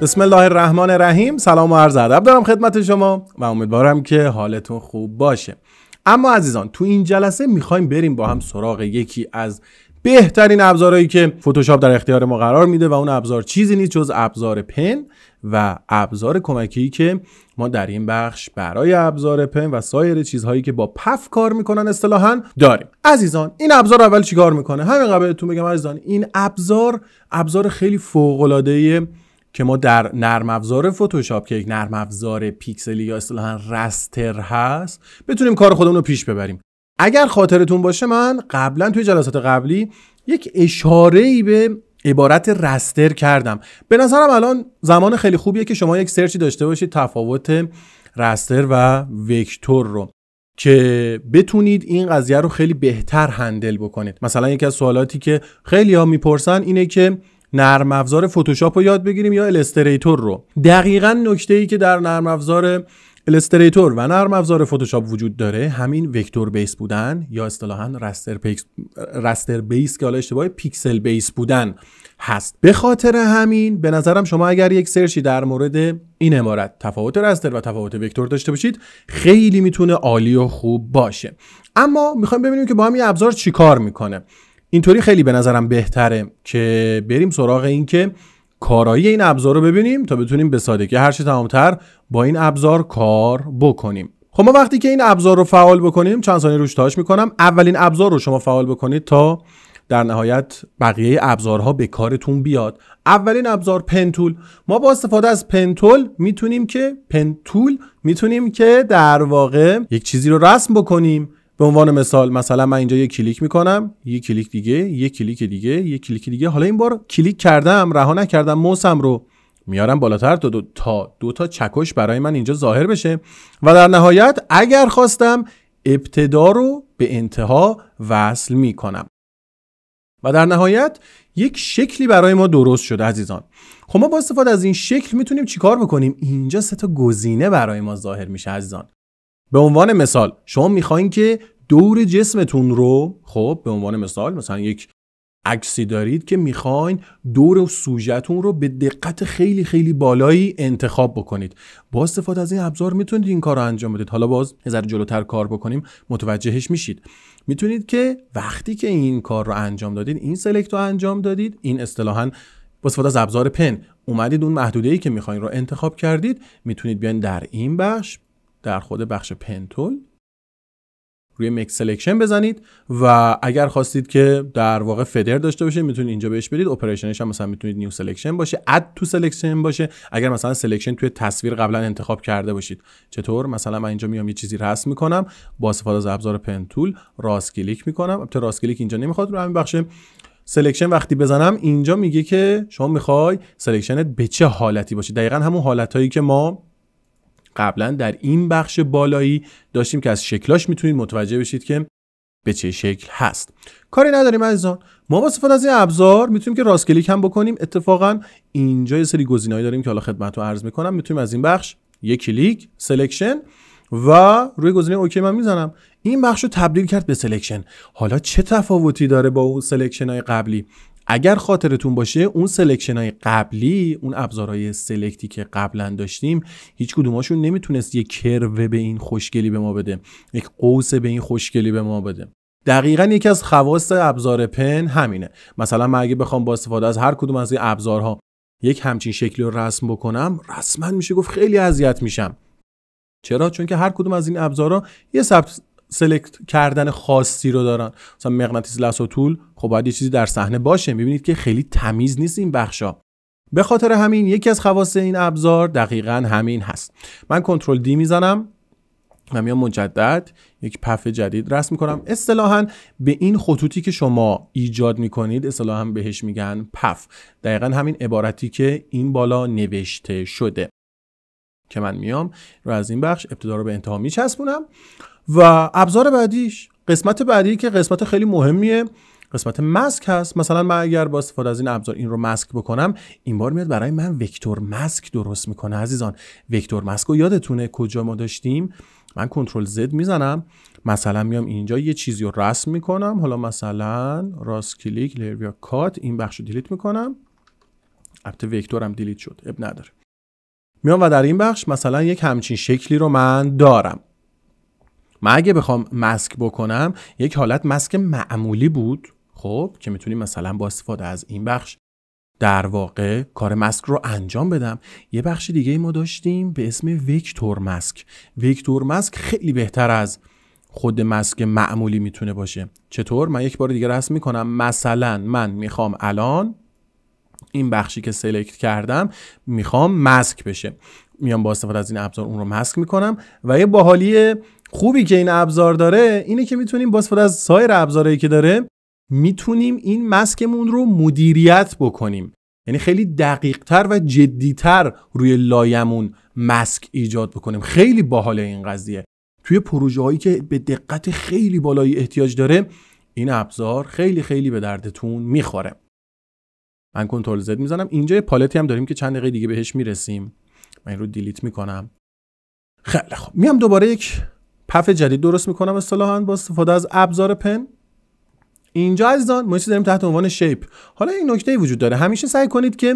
بسم الله الرحمن الرحیم سلام و عرض ادب دارم خدمت شما و امیدوارم که حالتون خوب باشه اما عزیزان تو این جلسه میخوایم بریم با هم سراغ یکی از بهترین ابزارهایی که فتوشاپ در اختیار ما قرار میده و اون ابزار چیزی نیست جز ابزار پن و ابزار کمکی که ما در این بخش برای ابزار پن و سایر چیزهایی که با پف کار میکنن اصطلاحا داریم عزیزان این ابزار اول چیکار میکنه همین قبلتون بگم عزیزان این ابزار ابزار خیلی فوق العاده که ما در نرم افزار فتوشاپ که یک نرم افزار پیکسلی یا اصطلاحا رستر هست بتونیم کار خودمون رو پیش ببریم اگر خاطرتون باشه من قبلا توی جلسات قبلی یک اشاره ای به عبارت رستر کردم به نظرم الان زمان خیلی خوبیه که شما یک سرچی داشته باشید تفاوت رستر و وکتور رو که بتونید این قضیه رو خیلی بهتر هندل بکنید مثلا یکی از سوالاتی که خیلی ها میپرسن اینه که نرم افزار فتوشاپ رو یاد بگیریم یا الستریتور رو دقیقا نکته ای که در نرم افزار الستریتور و نرم افزار فتوشاپ وجود داره همین وکتور بیس بودن یا اصطلاحا رستر, پیکس، رستر بیس که حالا اشتباه پیکسل بیس بودن هست به خاطر همین به نظرم شما اگر یک سرچی در مورد این امارت تفاوت رستر و تفاوت وکتور داشته باشید خیلی میتونه عالی و خوب باشه اما میخوایم ببینیم که با هم یه ابزار چیکار میکنه اینطوری خیلی به نظرم بهتره که بریم سراغ این که کارایی این ابزار رو ببینیم تا بتونیم به سادگی هرچی تمامتر با این ابزار کار بکنیم خب ما وقتی که این ابزار رو فعال بکنیم چند ثانیه روش تاش میکنم اولین ابزار رو شما فعال بکنید تا در نهایت بقیه ابزارها به کارتون بیاد اولین ابزار پنتول ما با استفاده از پنتول میتونیم که پنتول میتونیم که در واقع یک چیزی رو رسم بکنیم به عنوان مثال مثلا من اینجا یک کلیک میکنم یک کلیک دیگه یک کلیک دیگه یک کلیک دیگه حالا این بار کلیک کردم رها نکردم موسم رو میارم بالاتر تا دو, تا دو تا چکش برای من اینجا ظاهر بشه و در نهایت اگر خواستم ابتدا رو به انتها وصل میکنم و در نهایت یک شکلی برای ما درست شده عزیزان خب ما با استفاده از این شکل میتونیم چیکار بکنیم اینجا سه تا گزینه برای ما ظاهر میشه عزیزان به عنوان مثال شما میخواین که دور جسمتون رو خب به عنوان مثال مثلا یک عکسی دارید که میخواین دور و سوژتون رو به دقت خیلی خیلی بالایی انتخاب بکنید با استفاده از این ابزار میتونید این کار رو انجام بدید حالا باز یه جلوتر کار بکنیم متوجهش میشید میتونید که وقتی که این کار رو انجام دادید این سلکت رو انجام دادید این اصطلاحا با استفاده از ابزار پن اومدید اون محدوده ای که میخواین رو انتخاب کردید میتونید بیاین در این بخش در خود بخش پنتول روی مک سلکشن بزنید و اگر خواستید که در واقع فدر داشته باشه میتونید اینجا بهش برید اپریشنش هم مثلا میتونید نیو سلکشن باشه اد تو سلکشن باشه اگر مثلا سلکشن توی تصویر قبلا انتخاب کرده باشید چطور مثلا من اینجا میام یه چیزی رسم میکنم با استفاده از ابزار پنتول راست کلیک میکنم البته راست کلیک اینجا نمیخواد رو همین بخش سلکشن وقتی بزنم اینجا میگه که شما میخوای سلکشنت به چه حالتی باشه دقیقا همون حالتهایی که ما قبلا در این بخش بالایی داشتیم که از شکلاش میتونید متوجه بشید که به چه شکل هست کاری نداریم عزیزان ما با استفاده از این ابزار میتونیم که راست کلیک هم بکنیم اتفاقا اینجا یه سری گزینه‌ای داریم که حالا خدمتتون عرض میکنم میتونیم از این بخش یک کلیک سلکشن و روی گزینه اوکی من میزنم این بخش رو تبدیل کرد به سلکشن حالا چه تفاوتی داره با اون سلکشن های قبلی اگر خاطرتون باشه اون سلکشن های قبلی اون ابزارهای سلکتی که قبلا داشتیم هیچ کدوماشون نمیتونست یک کروه به این خوشگلی به ما بده یک قوس به این خوشگلی به ما بده دقیقا یکی از خواست ابزار پن همینه مثلا من اگه بخوام با استفاده از هر کدوم از این ابزارها یک همچین شکلی رو رسم بکنم رسما میشه گفت خیلی اذیت میشم چرا چون که هر کدوم از این ابزارها یه سبت سلکت کردن خاصی رو دارن مثلا مغناطیس طول خب باید یه چیزی در صحنه باشه میبینید که خیلی تمیز نیست این بخشا به خاطر همین یکی از خواص این ابزار دقیقا همین هست من کنترل دی میزنم و میام مجدد یک پف جدید رسم میکنم اصطلاحا به این خطوطی که شما ایجاد میکنید اصطلاحا بهش میگن پف دقیقا همین عبارتی که این بالا نوشته شده که من میام رو از این بخش ابتدا رو به انتها میچسبونم و ابزار بعدیش قسمت بعدی که قسمت خیلی مهمیه قسمت مسک هست مثلا من اگر با استفاده از این ابزار این رو مسک بکنم این بار میاد برای من وکتور مسک درست میکنه عزیزان وکتور مسک رو یادتونه کجا ما داشتیم من کنترل زد میزنم مثلا میام اینجا یه چیزی رو رسم میکنم حالا مثلا راست کلیک لیر بیا کات این بخش رو دیلیت میکنم البته وکتورم دیلیت شد اب نداره میام و در این بخش مثلا یک همچین شکلی رو من دارم من اگه بخوام مسک بکنم یک حالت مسک معمولی بود خب که میتونیم مثلا با استفاده از این بخش در واقع کار مسک رو انجام بدم یه بخش دیگه ای ما داشتیم به اسم ویکتور مسک ویکتور مسک خیلی بهتر از خود مسک معمولی میتونه باشه چطور من یک بار دیگه رسم میکنم مثلا من میخوام الان این بخشی که سلکت کردم میخوام مسک بشه میام با استفاده از این ابزار اون رو مسک میکنم و یه باحالی خوبی که این ابزار داره اینه که میتونیم با استفاده از سایر ابزارهایی که داره میتونیم این مسکمون رو مدیریت بکنیم یعنی خیلی دقیقتر و جدیتر روی لایمون مسک ایجاد بکنیم خیلی باحال این قضیه توی پروژه هایی که به دقت خیلی بالایی احتیاج داره این ابزار خیلی خیلی به دردتون میخوره من کنترل زد میزنم اینجا یه پالتی هم داریم که چند دقیقه دیگه بهش میرسیم من این رو دیلیت میکنم خیلی خب میام دوباره یک کف جدید درست میکنم اصطلاحا با استفاده از ابزار پن اینجا عزیزان ما چیزی داریم تحت عنوان شیپ حالا این نکته ای وجود داره همیشه سعی کنید که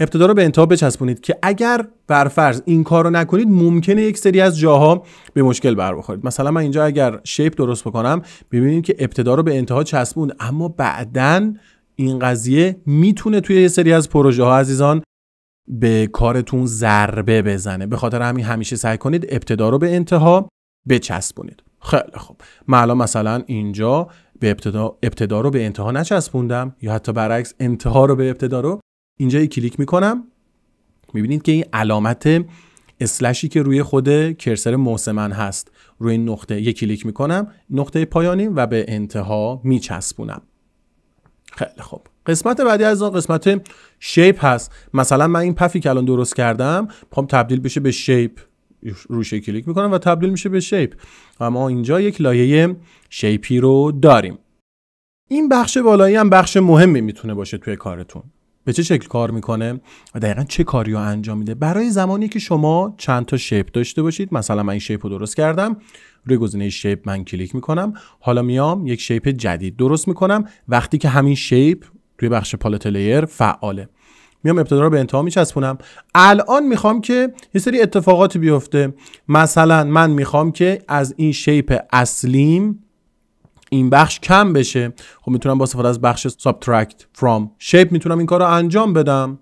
ابتدا رو به انتها بچسبونید که اگر برفرض این کار رو نکنید ممکنه یک سری از جاها به مشکل بر بخورید مثلا من اینجا اگر شیپ درست بکنم ببینید که ابتدا رو به انتها چسبون اما بعدا این قضیه میتونه توی یه سری از پروژه ها عزیزان به کارتون ضربه بزنه به خاطر همین همیشه سعی کنید ابتدا رو به انتها بچسبونید خیلی خوب من الان مثلا اینجا به ابتدا, ابتدا رو به انتها نچسبوندم یا حتی برعکس انتها رو به ابتدا رو اینجا کلیک میکنم میبینید که این علامت اسلشی که روی خود کرسر موس من هست روی نقطه یک کلیک میکنم نقطه پایانی و به انتها میچسبونم خیلی خوب قسمت بعدی از آن قسمت شیپ هست مثلا من این پفی که الان درست کردم پام تبدیل بشه به شیپ روشه کلیک میکنم و تبدیل میشه به شیپ اما اینجا یک لایه شیپی رو داریم این بخش بالایی هم بخش مهمی میتونه باشه توی کارتون به چه شکل کار میکنه و دقیقا چه کاری رو انجام میده برای زمانی که شما چند تا شیپ داشته باشید مثلا من این شیپ رو درست کردم روی گزینه شیپ من کلیک میکنم حالا میام یک شیپ جدید درست میکنم وقتی که همین شیپ توی بخش پالت لیر فعاله میام ابتدا رو به انتها میچسبونم الان میخوام که یه سری اتفاقاتی بیفته مثلا من میخوام که از این شیپ اصلیم این بخش کم بشه خب میتونم با استفاده از بخش subtract from شیپ میتونم این کار رو انجام بدم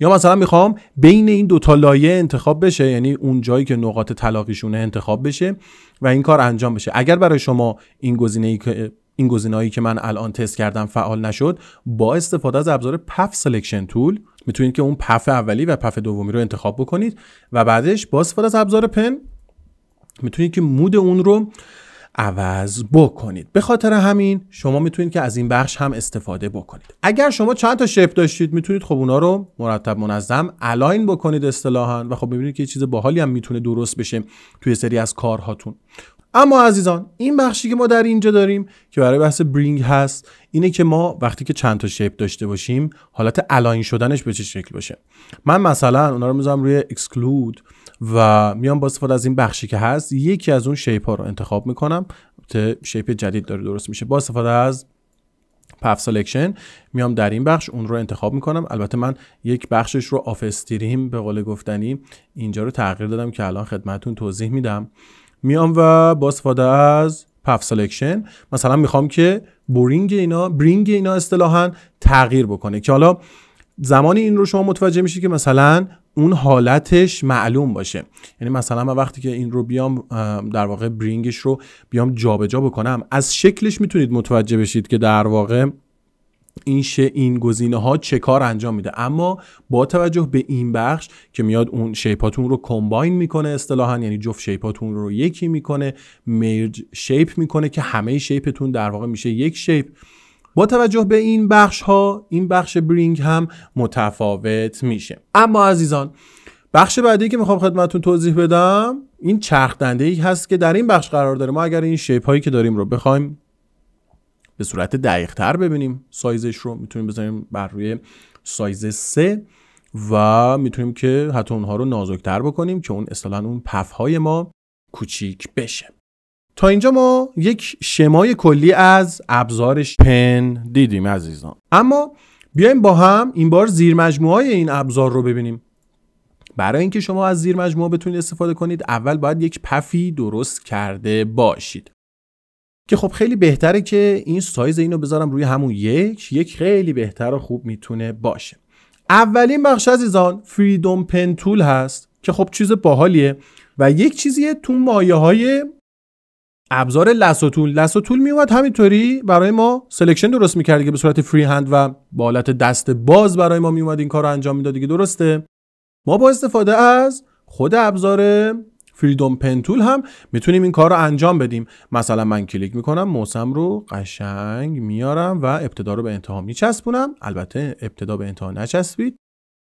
یا مثلا میخوام بین این دوتا لایه انتخاب بشه یعنی اون جایی که نقاط تلاقیشونه انتخاب بشه و این کار انجام بشه اگر برای شما این گزینه ای که این گزینه‌ای که من الان تست کردم فعال نشد با استفاده از ابزار پف سلکشن تول میتونید که اون پف اولی و پف دومی رو انتخاب بکنید و بعدش با استفاده از ابزار پن میتونید که مود اون رو عوض بکنید به خاطر همین شما میتونید که از این بخش هم استفاده بکنید اگر شما چند تا شپ داشتید میتونید خب اونا رو مرتب منظم الاین بکنید اصطلاحا و خب ببینید که یه چیز باحالی هم میتونه درست بشه توی سری از کارهاتون اما عزیزان این بخشی که ما در اینجا داریم که برای بحث برینگ هست اینه که ما وقتی که چند تا شیپ داشته باشیم حالت الاین شدنش به چه شکل باشه من مثلا اونا رو میذارم روی اکسکلود و میام با استفاده از این بخشی که هست یکی از اون شیپ ها رو انتخاب میکنم که شیپ جدید داره درست میشه با استفاده از پف سلکشن میام در این بخش اون رو انتخاب میکنم البته من یک بخشش رو آف استریم به قول گفتنی اینجا رو تغییر دادم که الان خدمتتون توضیح میدم میام و با استفاده از پف سلکشن مثلا میخوام که بورینگ اینا برینگ اینا اصطلاحا تغییر بکنه که حالا زمانی این رو شما متوجه میشید که مثلا اون حالتش معلوم باشه یعنی مثلا من وقتی که این رو بیام در واقع برینگش رو بیام جابجا جا بکنم از شکلش میتونید متوجه بشید که در واقع این چه این گزینه ها چه کار انجام میده اما با توجه به این بخش که میاد اون شیپاتون رو کمباین میکنه اصطلاحا یعنی جفت شیپاتون رو یکی میکنه مرج شیپ میکنه که همه شیپتون در واقع میشه یک شیپ با توجه به این بخش ها این بخش برینگ هم متفاوت میشه اما عزیزان بخش بعدی که میخوام خدمتتون توضیح بدم این چرخ دنده ای هست که در این بخش قرار داره ما اگر این شیپ هایی که داریم رو بخوایم به صورت دقیق تر ببینیم سایزش رو میتونیم بزنیم بر روی سایز 3 و میتونیم که حتی اونها رو نازکتر بکنیم که اون اصطلاحا اون های ما کوچیک بشه تا اینجا ما یک شمای کلی از ابزارش پن دیدیم عزیزان اما بیایم با هم این بار زیر مجموعه های این ابزار رو ببینیم برای اینکه شما از زیر مجموعه بتونید استفاده کنید اول باید یک پفی درست کرده باشید که خب خیلی بهتره که این سایز اینو بذارم روی همون یک یک خیلی بهتر و خوب میتونه باشه اولین بخش عزیزان فریدوم پن تول هست که خب چیز باحالیه و یک چیزیه تو مایه های ابزار لسوتول تول میومد همینطوری برای ما سلکشن درست میکرد که به صورت فری هند و با حالت دست باز برای ما میومد این کار رو انجام میداد دیگه درسته ما با استفاده از خود ابزار فریدوم پنتول هم میتونیم این کار رو انجام بدیم مثلا من کلیک میکنم موسم رو قشنگ میارم و ابتدا رو به انتها میچسبونم البته ابتدا به انتها نچسبید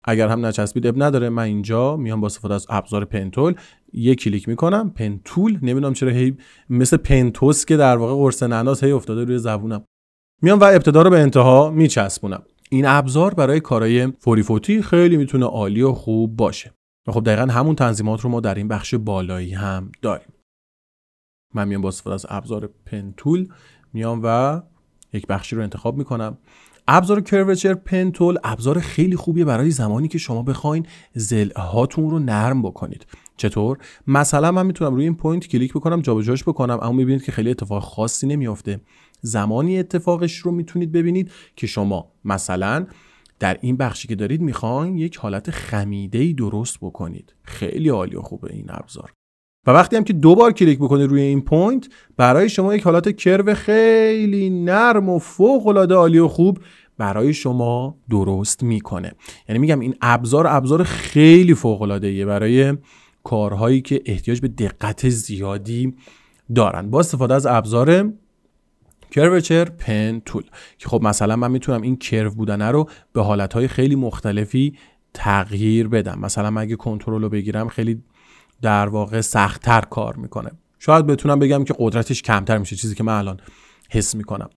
اگر هم نچسبید اب نداره من اینجا میام با استفاده از ابزار پنتول یه کلیک میکنم پنتول نمیدونم چرا هی مثل پنتوس که در واقع قرص نناس هی افتاده روی زبونم میام و ابتدا رو به انتها میچسبونم این ابزار برای کارهای فوری فوتی خیلی میتونه عالی و خوب باشه و خب دقیقا همون تنظیمات رو ما در این بخش بالایی هم داریم من میام با استفاده از ابزار پنتول میام و یک بخشی رو انتخاب میکنم ابزار کروچر پنتول ابزار خیلی خوبیه برای زمانی که شما بخواین زل هاتون رو نرم بکنید چطور مثلا من میتونم روی این پوینت کلیک بکنم جابجاش بکنم اما میبینید که خیلی اتفاق خاصی نمیافته زمانی اتفاقش رو میتونید ببینید که شما مثلا در این بخشی که دارید میخواین یک حالت خمیده درست بکنید خیلی عالی و خوبه این ابزار و وقتی هم که دوبار کلیک بکنید روی این پوینت برای شما یک حالت کرو خیلی نرم و فوق العاده عالی و خوب برای شما درست میکنه یعنی میگم این ابزار ابزار خیلی فوق العاده برای کارهایی که احتیاج به دقت زیادی دارن با استفاده از ابزار کروچر پن تول که خب مثلا من میتونم این کرو بودنه رو به حالتهای خیلی مختلفی تغییر بدم مثلا من اگه کنترل رو بگیرم خیلی در واقع سختتر کار میکنه شاید بتونم بگم که قدرتش کمتر میشه چیزی که من الان حس میکنم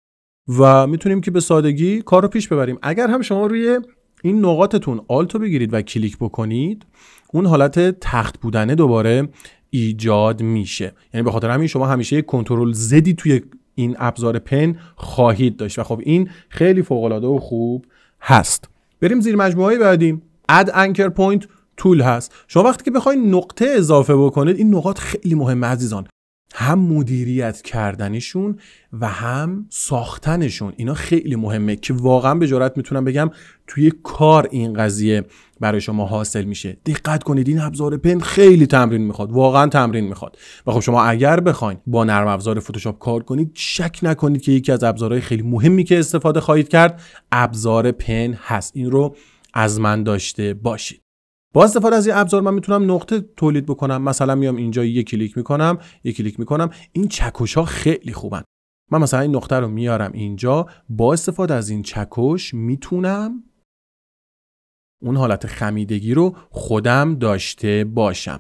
و میتونیم که به سادگی کار رو پیش ببریم اگر هم شما روی این نقاطتون آلتو بگیرید و کلیک بکنید اون حالت تخت بودنه دوباره ایجاد میشه یعنی به خاطر همین شما همیشه کنترل زدی توی این ابزار پن خواهید داشت و خب این خیلی فوق العاده و خوب هست بریم زیر مجموعه بعدی اد انکر پوینت تول هست شما وقتی که بخواید نقطه اضافه بکنید این نقاط خیلی مهمه عزیزان هم مدیریت کردنشون و هم ساختنشون اینا خیلی مهمه که واقعا به جرات میتونم بگم توی کار این قضیه برای شما حاصل میشه دقت کنید این ابزار پن خیلی تمرین میخواد واقعا تمرین میخواد و خب شما اگر بخواین با نرم افزار فتوشاپ کار کنید شک نکنید که یکی از ابزارهای خیلی مهمی که استفاده خواهید کرد ابزار پن هست این رو از من داشته باشید با استفاده از این ابزار من میتونم نقطه تولید بکنم مثلا میام اینجا یک کلیک میکنم یک کلیک میکنم این چکش ها خیلی خوبن من مثلا این نقطه رو میارم اینجا با استفاده از این چکش میتونم اون حالت خمیدگی رو خودم داشته باشم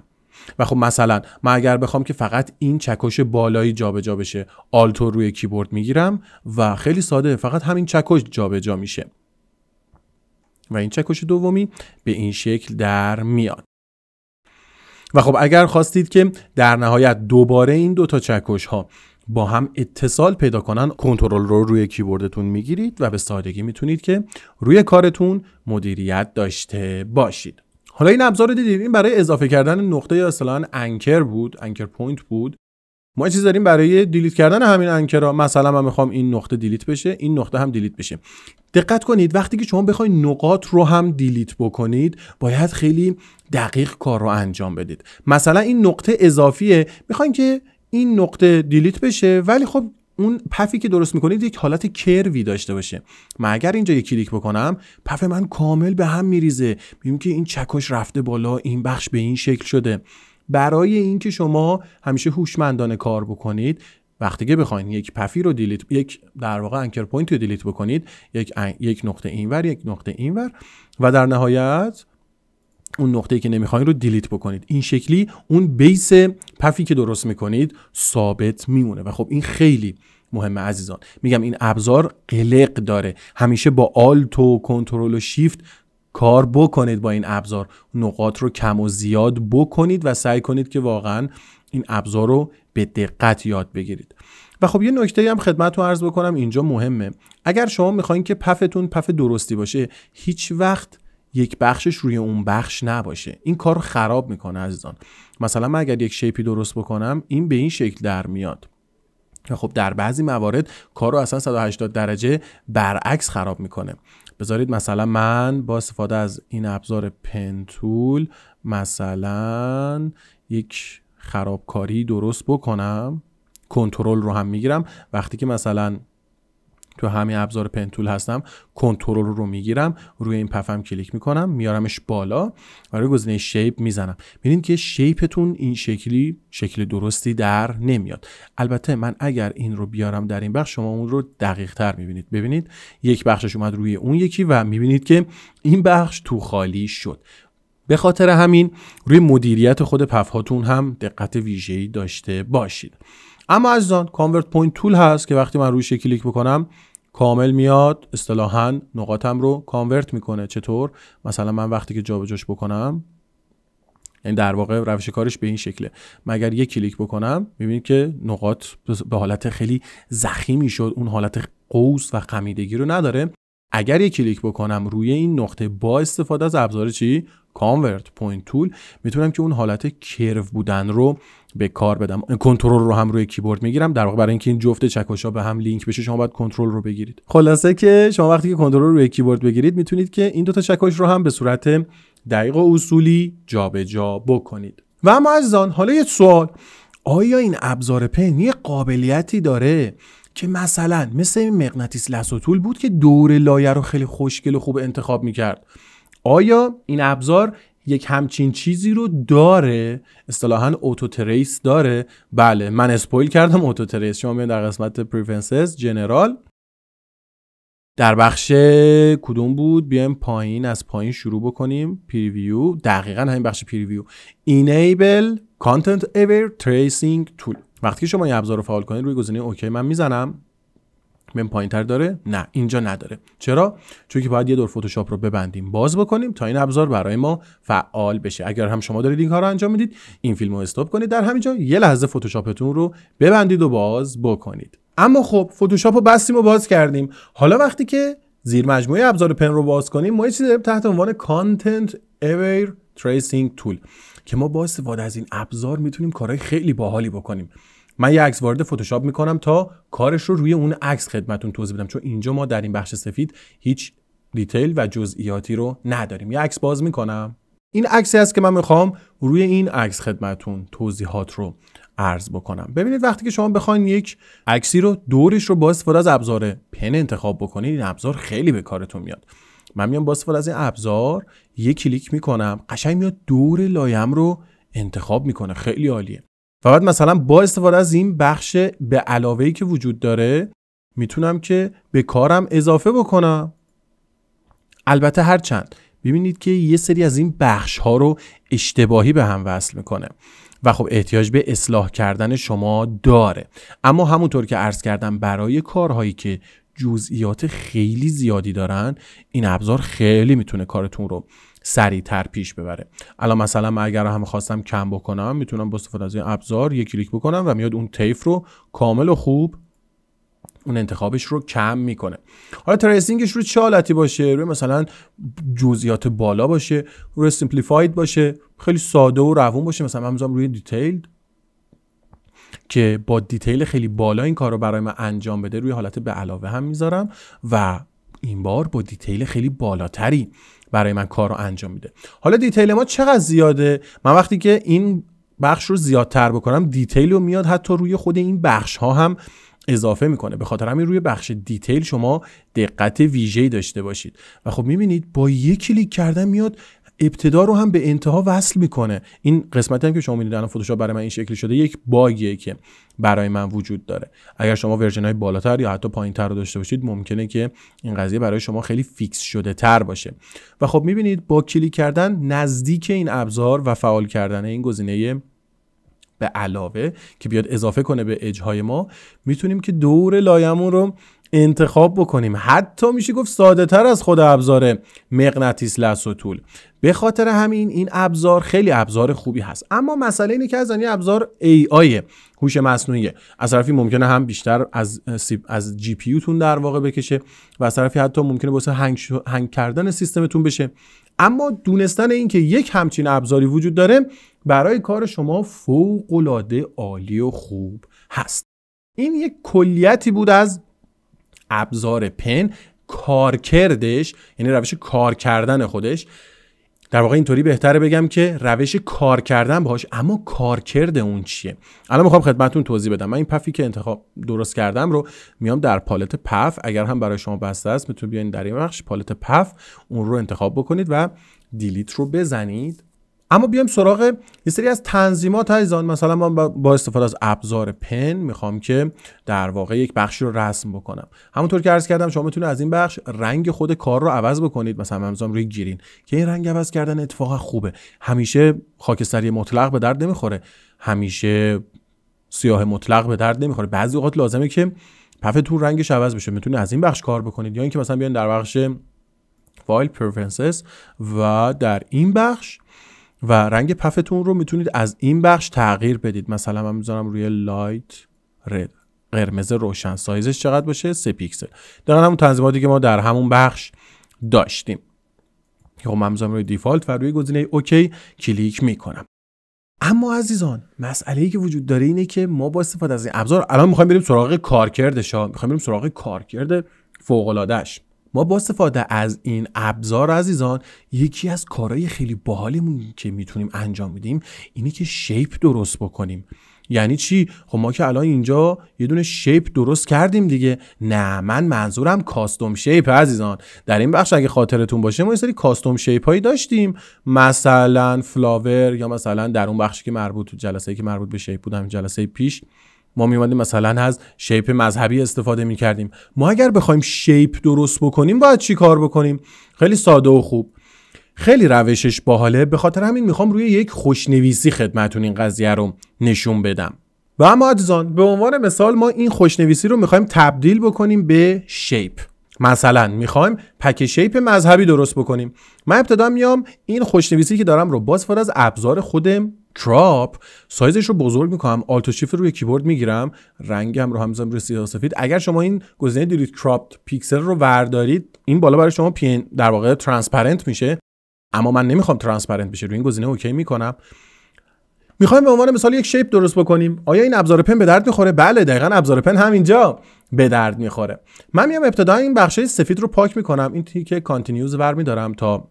و خب مثلا من اگر بخوام که فقط این چکش بالایی جابجا جا بشه آلتو روی کیبورد میگیرم و خیلی ساده فقط همین چکش جابجا جا میشه و این چکش دومی به این شکل در میاد و خب اگر خواستید که در نهایت دوباره این دوتا چکش ها با هم اتصال پیدا کنن کنترل رو روی کیبوردتون میگیرید و به سادگی میتونید که روی کارتون مدیریت داشته باشید حالا این ابزار رو دیدید این برای اضافه کردن نقطه یا انکر بود انکر پوینت بود ما چیز داریم برای دیلیت کردن همین انکرا مثلا من میخوام این نقطه دیلیت بشه این نقطه هم دیلیت بشه دقت کنید وقتی که شما بخواید نقاط رو هم دیلیت بکنید باید خیلی دقیق کار رو انجام بدید مثلا این نقطه اضافیه میخواین که این نقطه دیلیت بشه ولی خب اون پفی که درست میکنید یک حالت کروی داشته باشه من اگر اینجا یک کلیک بکنم پف من کامل به هم میریزه میبینیم که این چکش رفته بالا این بخش به این شکل شده برای اینکه شما همیشه هوشمندانه کار بکنید وقتی که بخواین یک پفی رو دیلیت یک در واقع انکر پوینت رو دیلیت بکنید یک یک نقطه اینور یک نقطه اینور و در نهایت اون نقطه‌ای که نمیخواین رو دیلیت بکنید این شکلی اون بیس پفی که درست میکنید ثابت میمونه و خب این خیلی مهمه عزیزان میگم این ابزار قلق داره همیشه با آلت و کنترل و شیفت کار بکنید با این ابزار نقاط رو کم و زیاد بکنید و سعی کنید که واقعا این ابزار رو به دقت یاد بگیرید و خب یه نکته هم خدمت رو عرض بکنم اینجا مهمه اگر شما میخواین که پفتون پف درستی باشه هیچ وقت یک بخشش روی اون بخش نباشه این کار رو خراب میکنه عزیزان مثلا من اگر یک شیپی درست بکنم این به این شکل در میاد خب در بعضی موارد کار رو اصلا 180 درجه برعکس خراب میکنه بذارید مثلا من با استفاده از این ابزار پنتول مثلا یک خرابکاری درست بکنم کنترل رو هم میگیرم وقتی که مثلا تو همین ابزار پنتول هستم کنترل رو میگیرم روی این پفم کلیک میکنم میارمش بالا و آره روی گزینه شیپ میزنم ببینید که شیپتون این شکلی شکل درستی در نمیاد البته من اگر این رو بیارم در این بخش شما اون رو دقیق تر میبینید ببینید یک بخشش اومد روی اون یکی و میبینید که این بخش تو خالی شد به خاطر همین روی مدیریت خود پفهاتون هم دقت ویژه‌ای داشته باشید اما از آن کانورت پوینت تول هست که وقتی من روش کلیک بکنم کامل میاد اصطلاحا نقاطم رو کانورت میکنه چطور مثلا من وقتی که جابجاش بکنم این یعنی در واقع روش کارش به این شکله مگر یک کلیک بکنم میبینید که نقاط به حالت خیلی زخیمی شد اون حالت قوس و خمیدگی رو نداره اگر یک کلیک بکنم روی این نقطه با استفاده از ابزار چی کانورت پوینت تول میتونم که اون حالت کرو بودن رو به کار بدم کنترل رو هم روی کیبورد میگیرم در واقع برای اینکه این جفت ها به هم لینک بشه شما باید کنترل رو بگیرید خلاصه که شما وقتی که کنترل رو روی کیبورد بگیرید میتونید که این دوتا چکش رو هم به صورت دقیق و اصولی جابجا جا بکنید و اما آن حالا یه سوال آیا این ابزار پن قابلیتی داره که مثلا مثل این مغناطیس طول بود که دور لایه رو خیلی خوشگل و خوب انتخاب میکرد آیا این ابزار یک همچین چیزی رو داره اصطلاحا اوتو تریس داره بله من اسپویل کردم اوتو تریس شما در قسمت پریفنسز جنرال در بخش کدوم بود بیایم پایین از پایین شروع بکنیم پریویو دقیقا همین بخش پریویو اینیبل content aware tracing tool وقتی شما این ابزار رو فعال کنید روی گزینه اوکی من میزنم من پایینتر داره نه اینجا نداره چرا چون که باید یه دور فتوشاپ رو ببندیم باز بکنیم تا این ابزار برای ما فعال بشه اگر هم شما دارید این کار رو انجام میدید این فیلم رو استاپ کنید در همینجا یه لحظه فتوشاپتون رو ببندید و باز بکنید اما خب فتوشاپ رو بستیم و باز کردیم حالا وقتی که زیر مجموعه ابزار پن رو باز کنیم ما یه چیزی تحت عنوان Content-aware Tracing Tool که ما با استفاده از این ابزار میتونیم کارهای خیلی باحالی بکنیم من یه عکس وارد فتوشاپ میکنم تا کارش رو روی اون عکس خدمتون توضیح بدم چون اینجا ما در این بخش سفید هیچ دیتیل و جزئیاتی رو نداریم یه عکس باز میکنم این عکسی است که من میخوام روی این عکس خدمتون توضیحات رو عرض بکنم ببینید وقتی که شما بخواین یک عکسی رو دورش رو با استفاده از ابزار پن انتخاب بکنید این ابزار خیلی به کارتون میاد من میام با استفاده از این ابزار یک کلیک میکنم قشنگ میاد دور لایم رو انتخاب میکنه خیلی عالیه فقط مثلا با استفاده از این بخش به ای که وجود داره میتونم که به کارم اضافه بکنم البته هرچند ببینید که یه سری از این بخش ها رو اشتباهی به هم وصل میکنه و خب احتیاج به اصلاح کردن شما داره اما همونطور که عرض کردم برای کارهایی که جزئیات خیلی زیادی دارن این ابزار خیلی میتونه کارتون رو سریعتر پیش ببره الان مثلا من اگر هم خواستم کم بکنم میتونم با استفاده از این ابزار یک کلیک بکنم و میاد اون تیف رو کامل و خوب اون انتخابش رو کم میکنه حالا تریسینگش رو چه حالتی باشه روی مثلا جزئیات بالا باشه روی سیمپلیفاید باشه خیلی ساده و روون باشه مثلا من روی دیتیل که با دیتیل خیلی بالا این کار رو برای من انجام بده روی حالت به علاوه هم میذارم و این بار با دیتیل خیلی بالاتری برای من کار رو انجام میده حالا دیتیل ما چقدر زیاده من وقتی که این بخش رو زیادتر بکنم دیتیل رو میاد حتی روی خود این بخش ها هم اضافه میکنه به خاطر همین روی بخش دیتیل شما دقت ویژه‌ای داشته باشید و خب میبینید با یک کلیک کردن میاد ابتدا رو هم به انتها وصل میکنه این قسمتی هم که شما میدید الان فتوشاپ برای من این شکلی شده یک باگیه که برای من وجود داره اگر شما ورژن های بالاتر یا حتی پایین تر رو داشته باشید ممکنه که این قضیه برای شما خیلی فیکس شده تر باشه و خب میبینید با کلیک کردن نزدیک این ابزار و فعال کردن این گزینه به علاوه که بیاد اضافه کنه به اجهای ما میتونیم که دور لایمون رو انتخاب بکنیم حتی میشه گفت ساده تر از خود ابزار مغناطیس لس و طول به خاطر همین این ابزار خیلی ابزار خوبی هست اما مسئله اینه که از این ابزار AI هوش مصنوعیه از طرفی ممکنه هم بیشتر از از جی پی تون در واقع بکشه و از طرفی حتی ممکنه واسه هنگ, هنگ کردن سیستمتون بشه اما دونستن اینکه یک همچین ابزاری وجود داره برای کار شما فوق العاده عالی و خوب هست این یک کلیتی بود از ابزار پن کارکردش یعنی روش کار کردن خودش در واقع اینطوری بهتره بگم که روش کار کردن باهاش اما کارکرد اون چیه الان میخوام خدمتتون توضیح بدم من این پفی که انتخاب درست کردم رو میام در پالت پف اگر هم برای شما بسته است میتونید بیاین در این بخش پالت پف اون رو انتخاب بکنید و دیلیت رو بزنید اما بیایم سراغ یه سری از تنظیمات عزیزان مثلا من با استفاده از ابزار پن میخوام که در واقع یک بخشی رو رسم بکنم همونطور که عرض کردم شما میتونید از این بخش رنگ خود کار رو عوض بکنید مثلا میذارم روی گرین که این رنگ عوض کردن اتفاق خوبه همیشه خاکستری مطلق به درد نمیخوره همیشه سیاه مطلق به درد نمیخوره بعضی اوقات لازمه که تو رنگش عوض بشه میتونید از این بخش کار بکنید یا اینکه مثلا بیاین در بخش فایل پرفرنسز و در این بخش و رنگ پفتون رو میتونید از این بخش تغییر بدید مثلا من میذارم روی لایت رد قرمز روشن سایزش چقدر باشه 3 پیکسل دقیقا همون تنظیماتی که ما در همون بخش داشتیم خب من میذارم روی دیفالت و روی گزینه اوکی کلیک میکنم اما عزیزان مسئله ای که وجود داره اینه که ما با استفاده از این ابزار الان میخوایم بریم سراغ کارکردش ها میخوایم بریم سراغ کارکرد فوق ما با استفاده از این ابزار عزیزان یکی از کارهای خیلی باحالمون که میتونیم انجام بدیم اینه که شیپ درست بکنیم یعنی چی خب ما که الان اینجا یه دونه شیپ درست کردیم دیگه نه من منظورم کاستوم شیپ عزیزان در این بخش اگه خاطرتون باشه ما یه سری کاستوم شیپ هایی داشتیم مثلا فلاور یا مثلا در اون بخشی که مربوط جلسه ای که مربوط به شیپ بود همین جلسه پیش ما میومدیم مثلا از شیپ مذهبی استفاده میکردیم ما اگر بخوایم شیپ درست بکنیم باید چی کار بکنیم خیلی ساده و خوب خیلی روشش باحاله به خاطر همین میخوام روی یک خوشنویسی خدمتون این قضیه رو نشون بدم و اما عزیزان به عنوان مثال ما این خوشنویسی رو میخوایم تبدیل بکنیم به شیپ مثلا میخوایم پک شیپ مذهبی درست بکنیم من ابتدا میام این خوشنویسی که دارم رو باز از ابزار خودم کراپ سایزش رو بزرگ میکنم آلت و روی کیبورد میگیرم رنگم رو هم روی سیاه سفید اگر شما این گزینه دیلیت کراپت پیکسل رو وردارید این بالا برای شما پین در واقع ترانسپرنت میشه اما من نمیخوام ترانسپرنت بشه روی این گزینه اوکی میکنم میخوایم به عنوان مثال یک شیپ درست بکنیم آیا این ابزار پن به درد میخوره بله دقیقا ابزار پن همینجا به درد میخوره من میام ابتدا این بخش سفید رو پاک میکنم این تیکه کانتینیوز برمیدارم تا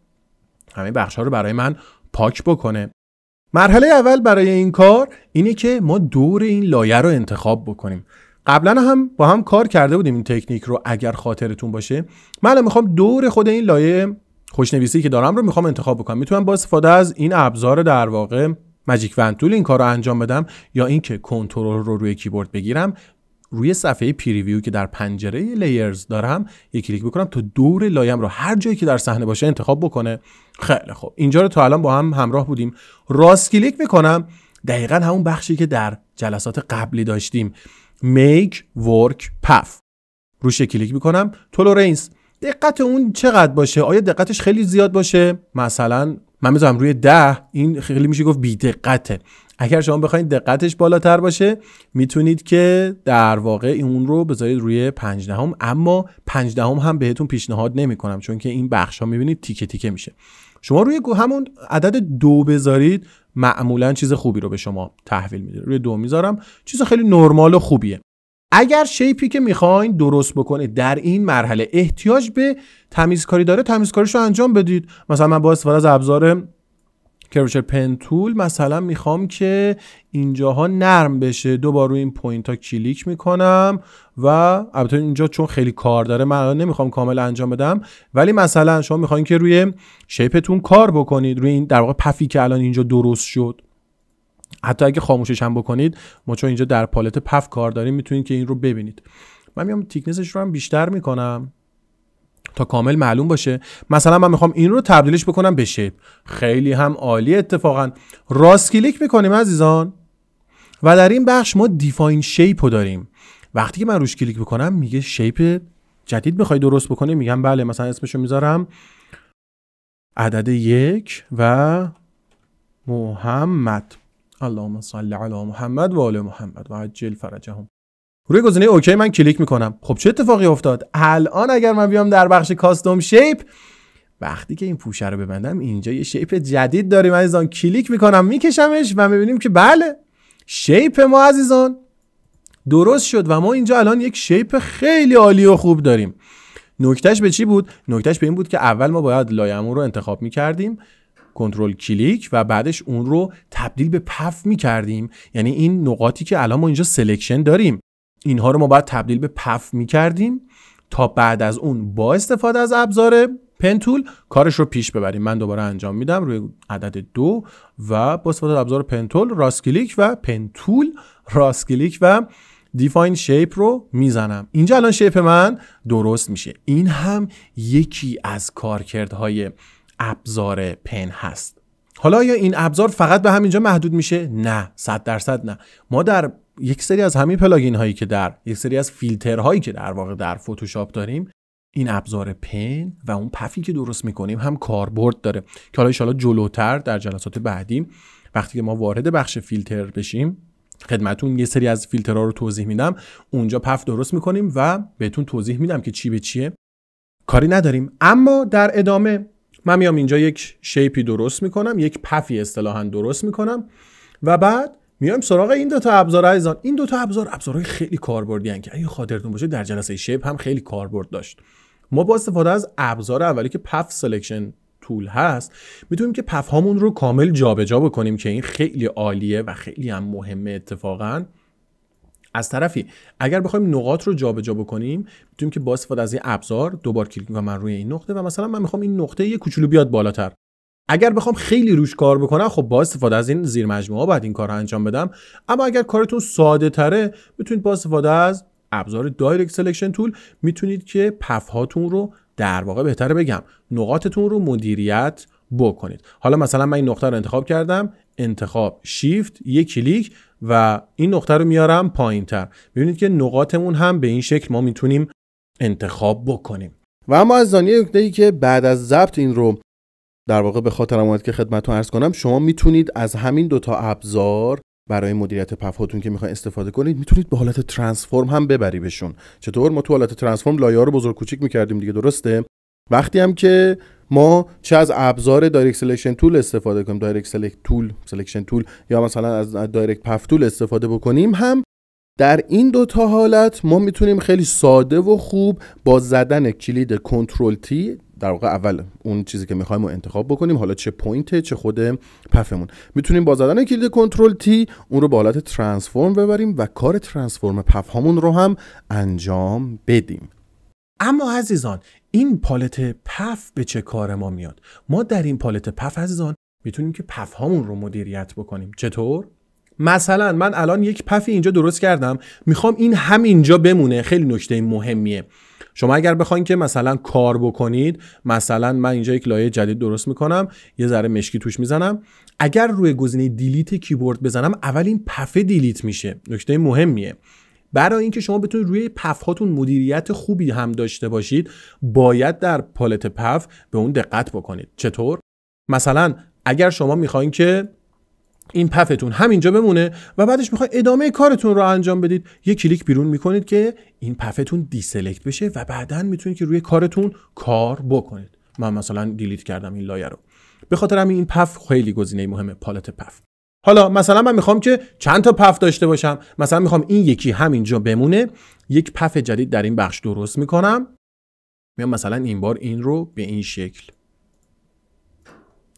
همه بخش ها رو برای من پاک بکنه مرحله اول برای این کار اینه که ما دور این لایه رو انتخاب بکنیم قبلا هم با هم کار کرده بودیم این تکنیک رو اگر خاطرتون باشه من میخوام دور خود این لایه خوشنویسی که دارم رو میخوام انتخاب بکنم میتونم با استفاده از این ابزار در واقع مجیک ونتول این کار رو انجام بدم یا اینکه کنترل رو روی کیبورد بگیرم روی صفحه پریویو که در پنجره لیرز دارم یک کلیک بکنم تا دور لایم رو هر جایی که در صحنه باشه انتخاب بکنه خیلی خوب اینجا رو تا الان با هم همراه بودیم راست کلیک میکنم دقیقا همون بخشی که در جلسات قبلی داشتیم میک ورک پف روش کلیک میکنم تولورنس دقت اون چقدر باشه آیا دقتش خیلی زیاد باشه مثلا من میذارم روی ده این خیلی میشه گفت بی دقته اگر شما بخواید دقتش بالاتر باشه میتونید که در واقع اون رو بذارید روی 5 دهم اما 5 دهم هم بهتون پیشنهاد نمیکنم چون که این بخش ها میبینید تیکه تیکه میشه شما روی همون عدد دو بذارید معمولا چیز خوبی رو به شما تحویل میده روی دو میذارم چیز خیلی نرمال و خوبیه اگر شیپی که میخواین درست بکنید در این مرحله احتیاج به تمیزکاری داره تمیزکاریش رو انجام بدید مثلا من با استفاده از ابزار کرچر پنتول مثلا میخوام که اینجاها نرم بشه دوباره روی این پوینت ها کلیک میکنم و البته اینجا چون خیلی کار داره من الان نمیخوام کامل انجام بدم ولی مثلا شما میخواین که روی شیپتون کار بکنید روی این در واقع پفی که الان اینجا درست شد حتی اگه خاموشش هم بکنید ما چون اینجا در پالت پف کار داریم میتونید که این رو ببینید من میام تیکنسش رو هم بیشتر میکنم تا کامل معلوم باشه مثلا من میخوام این رو تبدیلش بکنم به شیپ خیلی هم عالی اتفاقا راست کلیک میکنیم عزیزان و در این بخش ما دیفاین شیپ رو داریم وقتی که من روش کلیک بکنم میگه شیپ جدید میخوای درست بکنی میگم بله مثلا اسمشو میذارم عدد یک و محمد اللهم صل علی محمد و آل محمد و عجل فرجهم روی گزینه اوکی من کلیک میکنم خب چه اتفاقی افتاد الان اگر من بیام در بخش کاستوم شیپ وقتی که این پوشه رو ببندم اینجا یه شیپ جدید داریم عزیزان کلیک میکنم میکشمش و میبینیم که بله شیپ ما عزیزان درست شد و ما اینجا الان یک شیپ خیلی عالی و خوب داریم نکتهش به چی بود نکتهش به این بود که اول ما باید لایمون رو انتخاب میکردیم کنترل کلیک و بعدش اون رو تبدیل به پف میکردیم. یعنی این نقاطی که الان ما اینجا سلکشن داریم اینها رو ما باید تبدیل به پف کردیم تا بعد از اون با استفاده از ابزار پنتول کارش رو پیش ببریم من دوباره انجام میدم روی عدد دو و با استفاده از ابزار پنتول راست کلیک و پنتول راست کلیک و دیفاین شیپ رو میزنم اینجا الان شیپ من درست میشه این هم یکی از کارکردهای ابزار پن هست حالا یا این ابزار فقط به همینجا محدود میشه نه صد درصد نه ما در یک سری از همین پلاگین هایی که در یک سری از فیلترهایی که در واقع در فتوشاپ داریم این ابزار پن و اون پفی که درست میکنیم هم کاربرد داره که حالا ان جلوتر در جلسات بعدی وقتی که ما وارد بخش فیلتر بشیم خدمتون یه سری از فیلترها رو توضیح میدم اونجا پف درست میکنیم و بهتون توضیح میدم که چی به چیه کاری نداریم اما در ادامه من میام اینجا یک شیپی درست میکنم یک پفی اصطلاحا درست میکنم و بعد میایم سراغ این دو تا ابزار عزیزان این دو تا ابزار ابزارهای خیلی کاربردی ان که اگه خاطرتون باشه در جلسه شیپ هم خیلی کاربرد داشت ما با استفاده از ابزار اولی که پف سلکشن تول هست میتونیم که پف هامون رو کامل جابجا جا بکنیم که این خیلی عالیه و خیلی هم مهمه اتفاقا از طرفی اگر بخوایم نقاط رو جابجا جا بکنیم میتونیم که با استفاده از این ابزار دوبار کلیک روی این نقطه و مثلا من میخوام این نقطه یه کوچولو بیاد بالاتر اگر بخوام خیلی روش کار بکنم خب با استفاده از این زیر مجموعه باید این کار رو انجام بدم اما اگر کارتون ساده تره میتونید با استفاده از ابزار دایرکت سلکشن تول میتونید که پف هاتون رو در واقع بهتر بگم نقاطتون رو مدیریت بکنید حالا مثلا من این نقطه رو انتخاب کردم انتخاب شیفت یک کلیک و این نقطه رو میارم پایین تر ببینید که نقاطمون هم به این شکل ما میتونیم انتخاب بکنیم و اما از زانیه نکته ای که بعد از ضبط این رو در واقع به خاطر اومد که خدمتتون عرض کنم شما میتونید از همین دوتا ابزار برای مدیریت پفهاتون که میخواین استفاده کنید میتونید به حالت ترانسفورم هم ببری بشون چطور ما تو حالت ترانسفورم لایه رو بزرگ کوچیک میکردیم دیگه درسته وقتی هم که ما چه از ابزار دایرکت سلکشن تول استفاده کنیم دایرکت سلکت تول سلکشن تول یا مثلا از دایرکت پف تول استفاده بکنیم هم در این دوتا حالت ما میتونیم خیلی ساده و خوب با زدن کلید کنترل تی در واقع اول اون چیزی که میخوایم رو انتخاب بکنیم حالا چه پوینت چه خود پفمون میتونیم با زدن کلید کنترل تی اون رو به حالت ترانسفورم ببریم و کار ترانسفورم پف هامون رو هم انجام بدیم اما عزیزان این پالت پف به چه کار ما میاد ما در این پالت پف عزیزان میتونیم که پف هامون رو مدیریت بکنیم چطور مثلا من الان یک پفی اینجا درست کردم میخوام این همینجا بمونه خیلی نکته مهمیه شما اگر بخواین که مثلا کار بکنید مثلا من اینجا یک لایه جدید درست میکنم یه ذره مشکی توش میزنم اگر روی گزینه دیلیت کیبورد بزنم اول این پفه دیلیت میشه نکته مهمیه برای اینکه شما بتونید روی پف هاتون مدیریت خوبی هم داشته باشید باید در پالت پف به اون دقت بکنید چطور مثلا اگر شما میخواین که این پفتون همینجا بمونه و بعدش میخوای ادامه کارتون رو انجام بدید یه کلیک بیرون میکنید که این پفتون دیسلکت بشه و بعدا میتونید که روی کارتون کار بکنید من مثلا دیلیت کردم این لایه رو به خاطر همین این پف خیلی گزینه مهمه پالت پف حالا مثلا من میخوام که چند تا پف داشته باشم مثلا میخوام این یکی همینجا بمونه یک پف جدید در این بخش درست میکنم میام مثلا این بار این رو به این شکل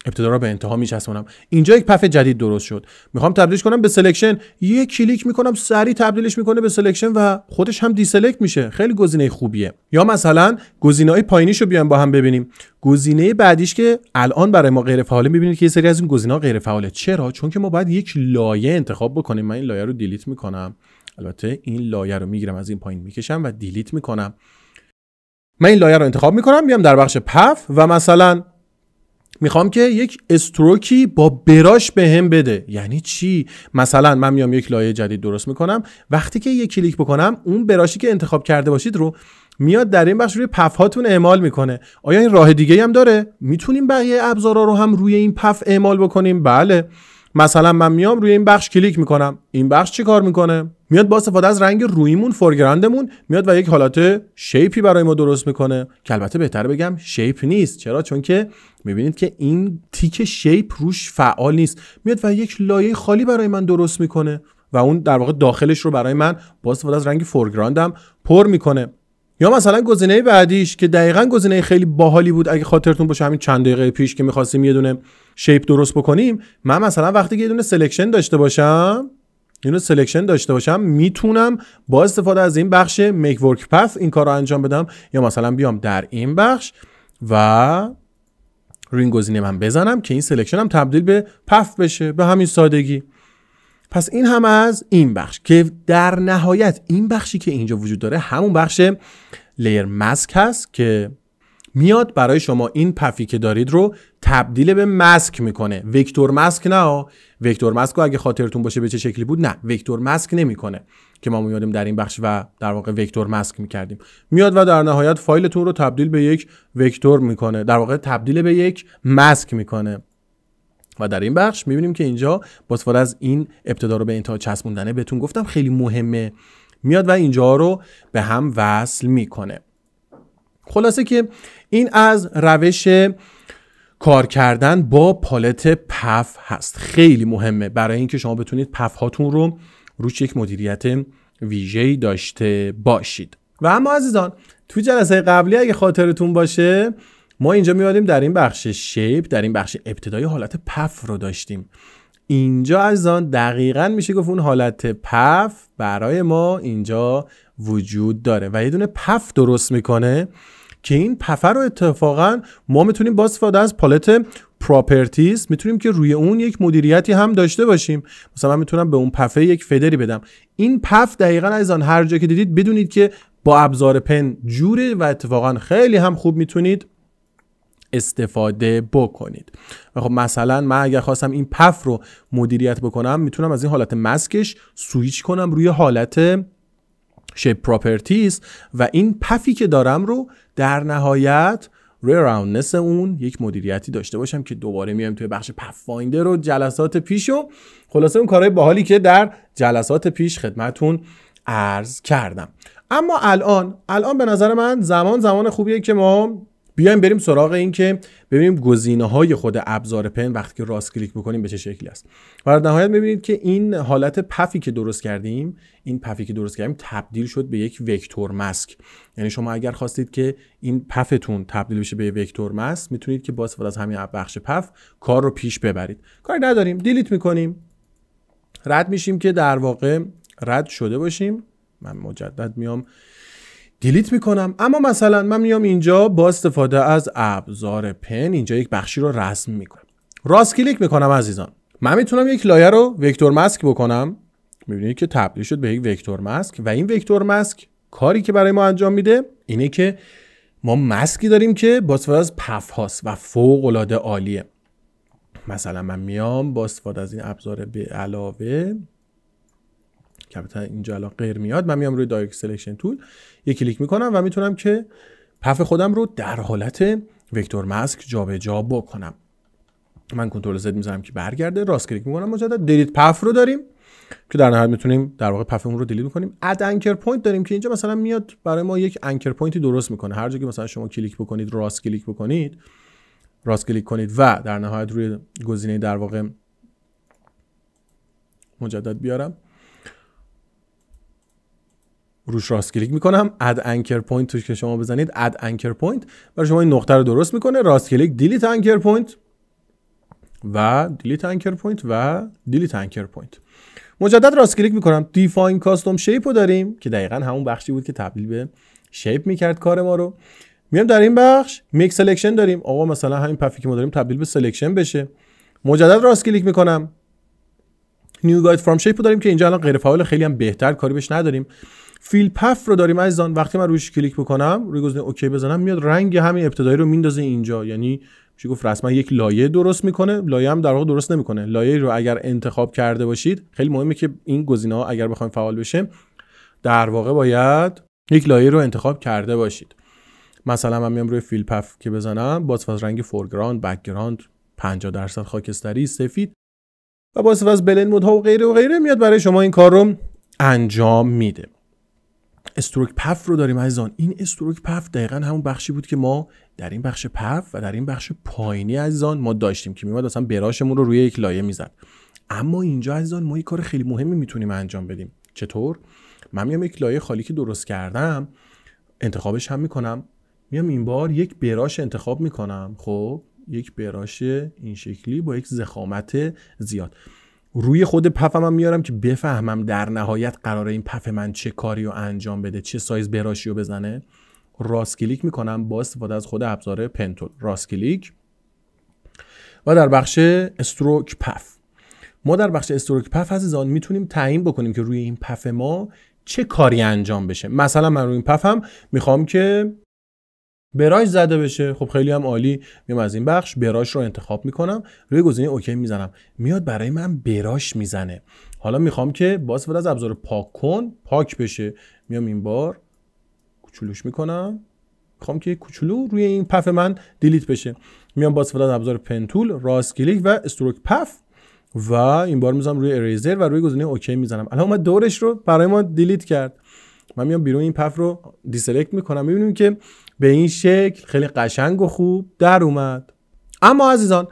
ابتدا را به انتها میچسبونم اینجا یک پف جدید درست شد میخوام تبدیلش کنم به سلکشن یه کلیک میکنم سریع تبدیلش میکنه به سلکشن و خودش هم دیسلکت میشه خیلی گزینه خوبیه یا مثلا گزینه های پایینیش رو بیایم با هم ببینیم گزینه بعدیش که الان برای ما غیر فعاله میبینید که یه سری از این گزینه غیر فعاله چرا چون که ما باید یک لایه انتخاب بکنیم من این لایه رو دیلیت میکنم البته این لایه رو میگیرم از این پایین میکشم و دیلیت میکنم من این لایه رو انتخاب میکنم میام در بخش پف و مثلا میخوام که یک استروکی با براش به هم بده یعنی چی مثلا من میام یک لایه جدید درست میکنم وقتی که یک کلیک بکنم اون براشی که انتخاب کرده باشید رو میاد در این بخش روی پف هاتون اعمال میکنه آیا این راه دیگه هم داره میتونیم بقیه ابزارا رو هم روی این پف اعمال بکنیم بله مثلا من میام روی این بخش کلیک میکنم این بخش چی کار میکنه میاد با استفاده از رنگ رویمون فورگراندمون میاد و یک حالت شیپی برای ما درست میکنه که البته بهتر بگم شیپ نیست چرا چون که میبینید که این تیک شیپ روش فعال نیست میاد و یک لایه خالی برای من درست میکنه و اون در واقع داخلش رو برای من با استفاده از رنگ فورگراندم پر میکنه یا مثلا گزینه بعدیش که دقیقا گزینه خیلی باحالی بود اگه خاطرتون باشه همین چند دقیقه پیش که میخواستیم یه دونه شیپ درست بکنیم من مثلا وقتی که یه دونه سلکشن داشته باشم یه دونه سلکشن داشته باشم میتونم با استفاده از این بخش میک ورک پث این کار رو انجام بدم یا مثلا بیام در این بخش و رینگ گزینه من بزنم که این سلکشن هم تبدیل به پف بشه به همین سادگی پس این هم از این بخش که در نهایت این بخشی که اینجا وجود داره همون بخش لیر مسک هست که میاد برای شما این پفی که دارید رو تبدیل به مسک میکنه وکتور مسک نه وکتور مسک رو اگه خاطرتون باشه به چه شکلی بود نه وکتور مسک نمیکنه که ما میادیم در این بخش و در واقع وکتور مسک میکردیم میاد و در نهایت فایلتون رو تبدیل به یک وکتور میکنه در واقع تبدیل به یک مسک میکنه و در این بخش میبینیم که اینجا با استفاده از این ابتدا رو به انتها چسبوندنه بهتون گفتم خیلی مهمه میاد و اینجا رو به هم وصل میکنه خلاصه که این از روش کار کردن با پالت پف هست خیلی مهمه برای اینکه شما بتونید پف هاتون رو روش یک مدیریت ویژه داشته باشید و اما عزیزان تو جلسه قبلی اگه خاطرتون باشه ما اینجا میادیم در این بخش شیپ در این بخش ابتدای حالت پف رو داشتیم اینجا عزیزان دقیقا میشه گفت اون حالت پف برای ما اینجا وجود داره و یه دونه پف درست میکنه که این پفه رو اتفاقا ما میتونیم با استفاده از پالت پراپرتیز میتونیم که روی اون یک مدیریتی هم داشته باشیم مثلا من میتونم به اون پفه یک فدری بدم این پف دقیقا از آن هر جا که دیدید بدونید که با ابزار پن جوره و اتفاقا خیلی هم خوب میتونید استفاده بکنید و خب مثلا من اگر خواستم این پف رو مدیریت بکنم میتونم از این حالت مسکش سویچ کنم روی حالت شیپ پراپرتیز و این پفی که دارم رو در نهایت روی راوندنس اون یک مدیریتی داشته باشم که دوباره میایم توی بخش فایندر و جلسات پیش و خلاصه اون کارهای باحالی که در جلسات پیش خدمتون عرض کردم اما الان الان به نظر من زمان زمان خوبیه که ما بیایم بریم سراغ این که ببینیم گزینه های خود ابزار پن وقتی که راست کلیک بکنیم به چه شکلی است و در نهایت ببینید که این حالت پفی که درست کردیم این پفی که درست کردیم تبدیل شد به یک وکتور مسک یعنی شما اگر خواستید که این پفتون تبدیل بشه به وکتور مسک میتونید که با استفاده از همین بخش پف کار رو پیش ببرید کاری نداریم دیلیت میکنیم رد میشیم که در واقع رد شده باشیم من مجدد میام دیلیت میکنم اما مثلا من میام اینجا با استفاده از ابزار پن اینجا یک بخشی رو رسم میکنم راست کلیک میکنم عزیزان من میتونم یک لایه رو وکتور ماسک بکنم میبینید که تبدیل شد به یک وکتور ماسک و این وکتور ماسک کاری که برای ما انجام میده اینه که ما ماسکی داریم که با استفاده از پف و فوق العاده عالیه مثلا من میام با استفاده از این ابزار به علاوه که اینجا الان غیر میاد من میام روی دایرکت سلکشن تول یک کلیک میکنم و میتونم که پف خودم رو در حالت وکتور ماسک جابجا بکنم من کنترل زد میزنم که برگرده راست کلیک میکنم مجدد دلیت پف رو داریم که در نهایت میتونیم در واقع پفمون رو دلیت میکنیم اد انکر پوینت داریم که اینجا مثلا میاد برای ما یک انکر پوینتی درست میکنه هر جا که مثلا شما کلیک بکنید راست کلیک بکنید راست کلیک کنید و در نهایت روی گزینه در واقع مجدد بیارم روش راست کلیک میکنم اد انکر پوینت توش که شما بزنید اد انکر پوینت برای شما این نقطه رو درست میکنه راست کلیک دیلیت انکر پوینت و دیلیت انکر پوینت و دیلیت انکر پوینت مجدد راست کلیک میکنم دیفاین کاستوم شیپ رو داریم که دقیقا همون بخشی بود که تبدیل به شیپ میکرد کار ما رو میام در این بخش میک سلکشن داریم آقا مثلا همین پفی که ما داریم تبدیل به سلکشن بشه مجدد راست کلیک میکنم نیو گاید فرام شیپ رو داریم که اینجا الان غیر فعال خیلی هم بهتر کاری بهش نداریم فیل پف رو داریم از عزیزان وقتی من روش کلیک بکنم روی گزینه اوکی بزنم میاد رنگ همین ابتدایی رو میندازه اینجا یعنی میشه گفت رسما یک لایه درست میکنه لایه هم در واقع درست نمیکنه لایه رو اگر انتخاب کرده باشید خیلی مهمه که این گزینه ها اگر بخوایم فعال بشه در واقع باید یک لایه رو انتخاب کرده باشید مثلا من میام روی فیل پف که بزنم با از رنگ فورگراند بکگراند 50 درصد خاکستری سفید و با از بلند مود ها و غیره و غیره میاد برای شما این کار رو انجام میده استروک پف رو داریم عزیزان این استروک پف دقیقا همون بخشی بود که ما در این بخش پف و در این بخش پایینی عزیزان ما داشتیم که میومد مثلا براشمون رو روی یک لایه میزد اما اینجا عزیزان ما یک کار خیلی مهمی میتونیم انجام بدیم چطور من میام یک لایه خالی که درست کردم انتخابش هم میکنم میام این بار یک براش انتخاب میکنم خب یک براش این شکلی با یک زخامت زیاد روی خود پفم هم میارم که بفهمم در نهایت قرار این پف من چه کاری رو انجام بده چه سایز براشی رو بزنه راست کلیک میکنم با استفاده از خود ابزار پنتول راست کلیک و در بخش استروک پف ما در بخش استروک پف عزیزان میتونیم تعیین بکنیم که روی این پف ما چه کاری انجام بشه مثلا من روی این پفم میخوام که براش زده بشه خب خیلی هم عالی میام از این بخش براش رو انتخاب میکنم روی گزینه اوکی میزنم میاد برای من براش میزنه حالا میخوام که با از ابزار پاک کن پاک بشه میام این بار کوچولوش میکنم میخوام که کوچولو روی این پف من دیلیت بشه میام با استفاده از ابزار پنتول راست کلیک و استروک پف و این بار میزنم روی اریزر و روی گزینه اوکی میزنم الان اومد دورش رو برای ما دیلیت کرد من میام بیرون این پف رو دیسلکت میکنم میبینیم که به این شکل خیلی قشنگ و خوب در اومد اما عزیزان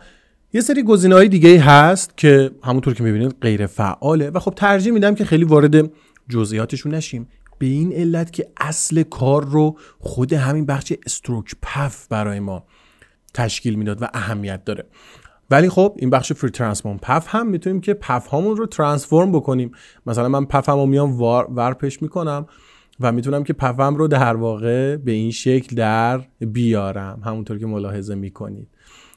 یه سری گزینه های دیگه هست که همونطور که میبینید غیر فعاله و خب ترجیح میدم که خیلی وارد جزئیاتشون نشیم به این علت که اصل کار رو خود همین بخش استروک پف برای ما تشکیل میداد و اهمیت داره ولی خب این بخش فری ترانسفورم پف هم میتونیم که پف هامون رو ترانسفورم بکنیم مثلا من رو میام ورپش میکنم و میتونم که پفم رو در واقع به این شکل در بیارم همونطور که ملاحظه میکنید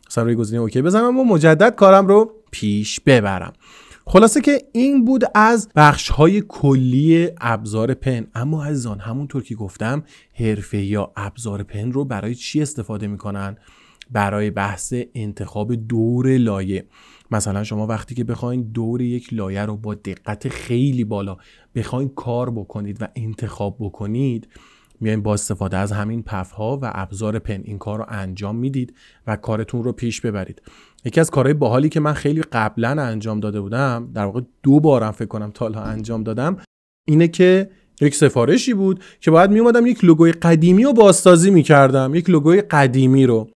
سر روی گزینه اوکی بزنم و مجدد کارم رو پیش ببرم خلاصه که این بود از بخش های کلی ابزار پن اما عزیزان همونطور که گفتم حرفه یا ابزار پن رو برای چی استفاده میکنن برای بحث انتخاب دور لایه مثلا شما وقتی که بخواین دور یک لایه رو با دقت خیلی بالا بخواین کار بکنید و انتخاب بکنید میایم با استفاده از همین پف ها و ابزار پن این کار رو انجام میدید و کارتون رو پیش ببرید یکی از کارهای باحالی که من خیلی قبلا انجام داده بودم در واقع دو بارم فکر کنم تا حالا انجام دادم اینه که یک سفارشی بود که باید می یک لوگوی قدیمی رو بازسازی میکردم یک لوگوی قدیمی رو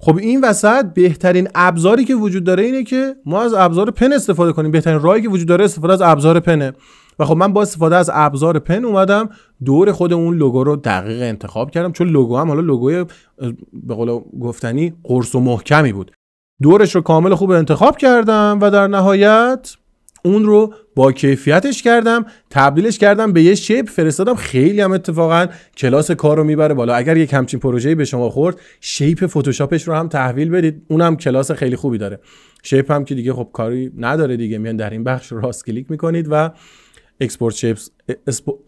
خب این وسط بهترین ابزاری که وجود داره اینه که ما از ابزار پن استفاده کنیم بهترین راهی که وجود داره استفاده از ابزار پنه و خب من با استفاده از ابزار پن اومدم دور خود اون لوگو رو دقیق انتخاب کردم چون لوگو هم حالا لوگوی به قول گفتنی قرص و محکمی بود دورش رو کامل خوب انتخاب کردم و در نهایت اون رو با کیفیتش کردم تبدیلش کردم به یه شیپ فرستادم خیلی هم اتفاقا کلاس کار رو میبره بالا اگر یک همچین پروژه‌ای به شما خورد شیپ فتوشاپش رو هم تحویل بدید اونم کلاس خیلی خوبی داره شیپ هم که دیگه خب کاری نداره دیگه میان در این بخش راست کلیک میکنید و اکسپورت شیپس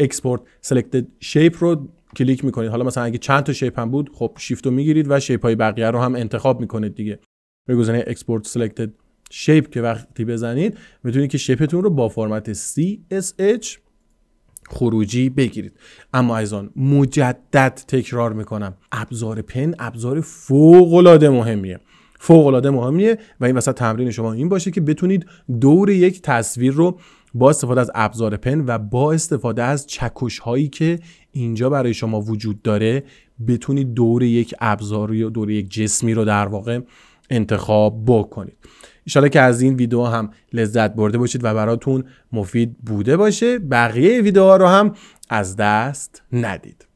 اکسپورت سلکتد شیپ رو کلیک میکنید حالا مثلا اگه چند تا شیپ هم بود خب شیفت رو میگیرید و شیپ های بقیه رو هم انتخاب میکنید دیگه به گزینه اکسپورت شیپ که وقتی بزنید میتونید که شیپتون رو با فرمت CSH خروجی بگیرید اما از آن مجدد تکرار میکنم ابزار پن ابزار فوق العاده مهمیه فوق العاده مهمیه و این وسط تمرین شما این باشه که بتونید دور یک تصویر رو با استفاده از ابزار پن و با استفاده از چکش هایی که اینجا برای شما وجود داره بتونید دور یک ابزار یا دور یک جسمی رو در واقع انتخاب بکنید ایشالا که از این ویدیو هم لذت برده باشید و براتون مفید بوده باشه بقیه ویدیوها رو هم از دست ندید